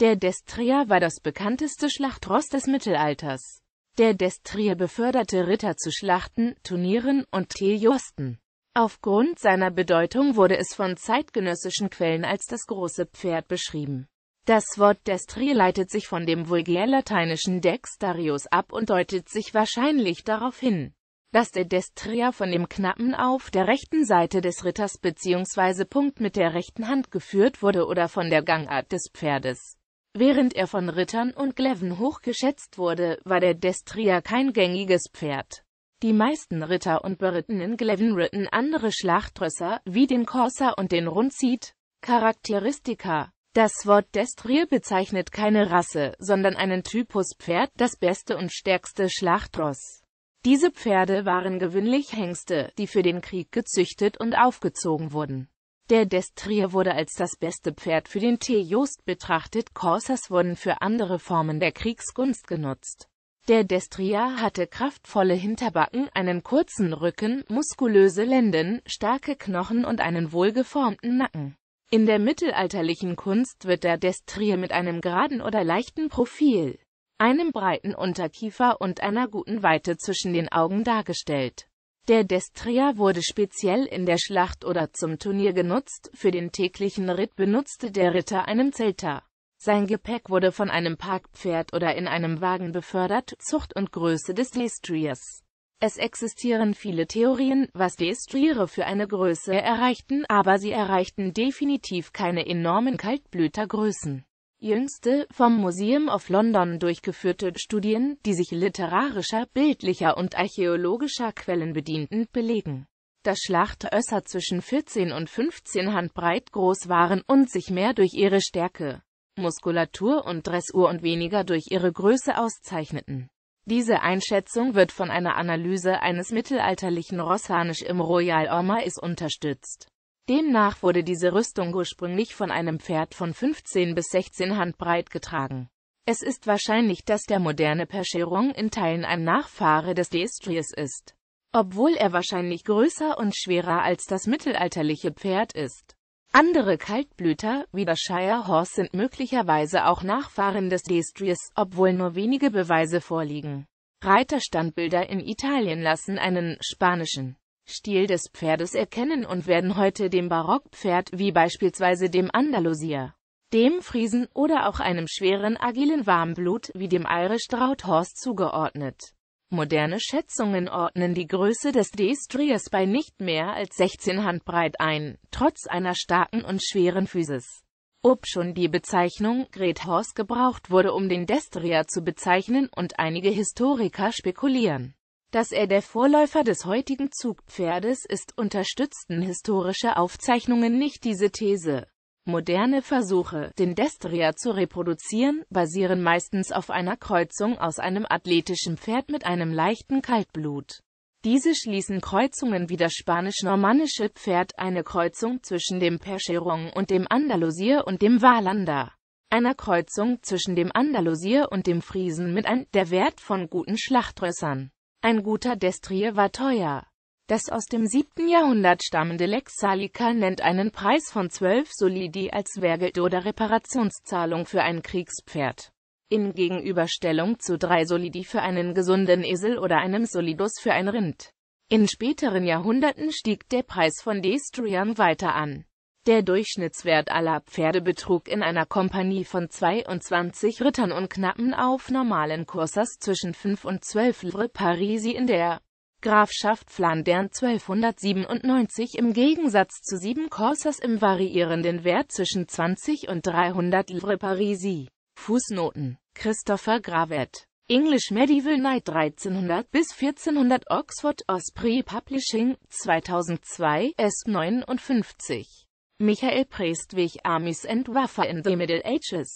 Der Destrier war das bekannteste Schlachtross des Mittelalters. Der Destrier beförderte Ritter zu Schlachten, Turnieren und Teljosten. Aufgrund seiner Bedeutung wurde es von zeitgenössischen Quellen als das große Pferd beschrieben. Das Wort Destrier leitet sich von dem vulgärlateinischen Dextarius ab und deutet sich wahrscheinlich darauf hin, dass der Destrier von dem Knappen auf der rechten Seite des Ritters bzw. Punkt mit der rechten Hand geführt wurde oder von der Gangart des Pferdes Während er von Rittern und Gleven hochgeschätzt wurde, war der Destrier kein gängiges Pferd. Die meisten Ritter und berittenen Gleven ritten andere Schlachtrösser, wie den Corsa und den Rundzieht. Charakteristika Das Wort Destrier bezeichnet keine Rasse, sondern einen Typus Pferd, das beste und stärkste Schlachtross. Diese Pferde waren gewöhnlich Hengste, die für den Krieg gezüchtet und aufgezogen wurden. Der Destrier wurde als das beste Pferd für den T. Jost betrachtet, Corsas wurden für andere Formen der Kriegsgunst genutzt. Der Destrier hatte kraftvolle Hinterbacken, einen kurzen Rücken, muskulöse Lenden, starke Knochen und einen wohlgeformten Nacken. In der mittelalterlichen Kunst wird der Destrier mit einem geraden oder leichten Profil, einem breiten Unterkiefer und einer guten Weite zwischen den Augen dargestellt. Der Destria wurde speziell in der Schlacht oder zum Turnier genutzt, für den täglichen Ritt benutzte der Ritter einen Zelter. Sein Gepäck wurde von einem Parkpferd oder in einem Wagen befördert, Zucht und Größe des Destriers. Es existieren viele Theorien, was Destriere für eine Größe erreichten, aber sie erreichten definitiv keine enormen Kaltblütergrößen. Jüngste, vom Museum of London durchgeführte Studien, die sich literarischer, bildlicher und archäologischer Quellen bedienten, belegen, dass Schlachtösser zwischen 14 und 15 Handbreit groß waren und sich mehr durch ihre Stärke, Muskulatur und Dressur und weniger durch ihre Größe auszeichneten. Diese Einschätzung wird von einer Analyse eines mittelalterlichen Rossanisch im Royal Ormais unterstützt. Demnach wurde diese Rüstung ursprünglich von einem Pferd von 15 bis 16 Hand breit getragen. Es ist wahrscheinlich, dass der moderne Percheron in Teilen ein Nachfahre des Destriers ist, obwohl er wahrscheinlich größer und schwerer als das mittelalterliche Pferd ist. Andere Kaltblüter, wie der Shire Horse, sind möglicherweise auch Nachfahren des Destriers, obwohl nur wenige Beweise vorliegen. Reiterstandbilder in Italien lassen einen spanischen Stil des Pferdes erkennen und werden heute dem Barockpferd, wie beispielsweise dem Andalusier, dem Friesen oder auch einem schweren agilen Warmblut, wie dem Irish Drauthorse zugeordnet. Moderne Schätzungen ordnen die Größe des Destriers bei nicht mehr als 16 Handbreit ein, trotz einer starken und schweren Physis. Ob schon die Bezeichnung Great Horse gebraucht wurde, um den Destrier zu bezeichnen und einige Historiker spekulieren, dass er der Vorläufer des heutigen Zugpferdes ist, unterstützten historische Aufzeichnungen nicht diese These. Moderne Versuche, den Destrier zu reproduzieren, basieren meistens auf einer Kreuzung aus einem athletischen Pferd mit einem leichten Kaltblut. Diese schließen Kreuzungen wie das spanisch-normannische Pferd, eine Kreuzung zwischen dem Percherong und dem Andalusier und dem Walander. einer Kreuzung zwischen dem Andalusier und dem Friesen mit ein, der Wert von guten Schlachtrössern. Ein guter Destrier war teuer. Das aus dem 7. Jahrhundert stammende Lex Salica nennt einen Preis von 12 Solidi als Wehrgeld oder Reparationszahlung für ein Kriegspferd. In Gegenüberstellung zu 3 Solidi für einen gesunden Esel oder einem Solidus für ein Rind. In späteren Jahrhunderten stieg der Preis von Destriern weiter an. Der Durchschnittswert aller Pferde betrug in einer Kompanie von 22 Rittern und Knappen auf normalen Kursas zwischen 5 und 12 Livre Parisi in der Grafschaft Flandern 1297 im Gegensatz zu sieben Corsas im variierenden Wert zwischen 20 und 300 Livre Parisi. Fußnoten Christopher Gravett English Medieval Night 1300 bis 1400 Oxford Osprey Publishing 2002 S59 Michael Priestwig Armies and Waffen in the Middle Ages.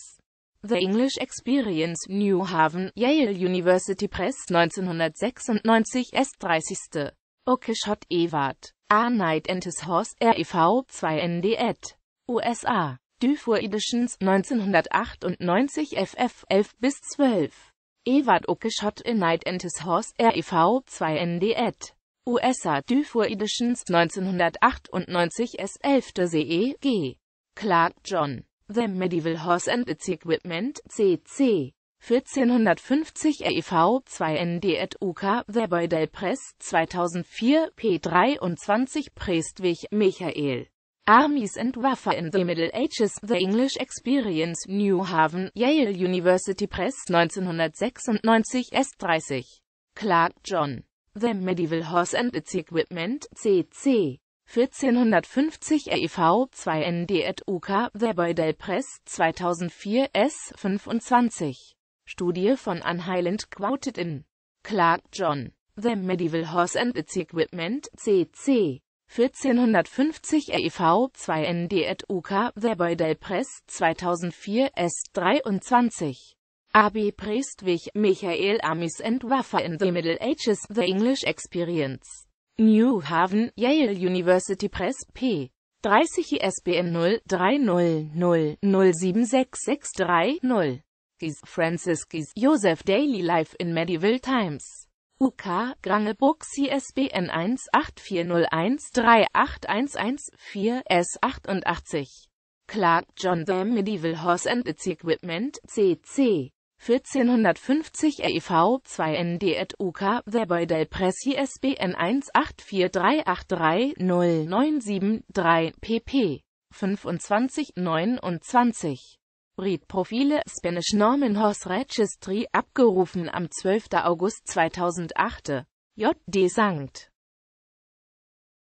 The English Experience, New Haven, Yale University Press, 1996, S30. Okeshott Ewart. A Knight and His Horse, REV 2ND et. USA. Dufour Editions, 1998, FF 11 bis 12. Ewart Okeshott A Knight and His Horse, REV 2ND et. USA du Editions 1998 S11 CE, G. Clark John. The Medieval Horse and Its Equipment CC. 1450 EV 2ND et UK The Beudel Press 2004 P23 Prestwig Michael. Armies and Waffen in the Middle Ages The English Experience New Haven Yale University Press 1996 S30 Clark John The Medieval Horse and Its Equipment, CC. 1450 EIV 2ND et UK The Boydell Press 2004 S. 25. Studie von Ann Highland quoted in Clark John. The Medieval Horse and Its Equipment, CC. 1450 EIV 2ND et UK The Boydell Press 2004 S. 23. Abi Priestwich, Michael Amis and Waffa in the Middle Ages, The English Experience. New Haven, Yale University Press, p. 30 ISBN 0 300 07663 Gies Francis Gies, Joseph Daily Life in Medieval Times. UK, Grangeburg CSBN 18401381114S88. Clark, John The Medieval Horse and Its Equipment, CC. 1450 EV 2 ND et UK Webber del Pressi SBN 1843830973 pp. 2529. 29 Read Profile Spanish Norman Horse Registry abgerufen am 12. August 2008 J.D. Sankt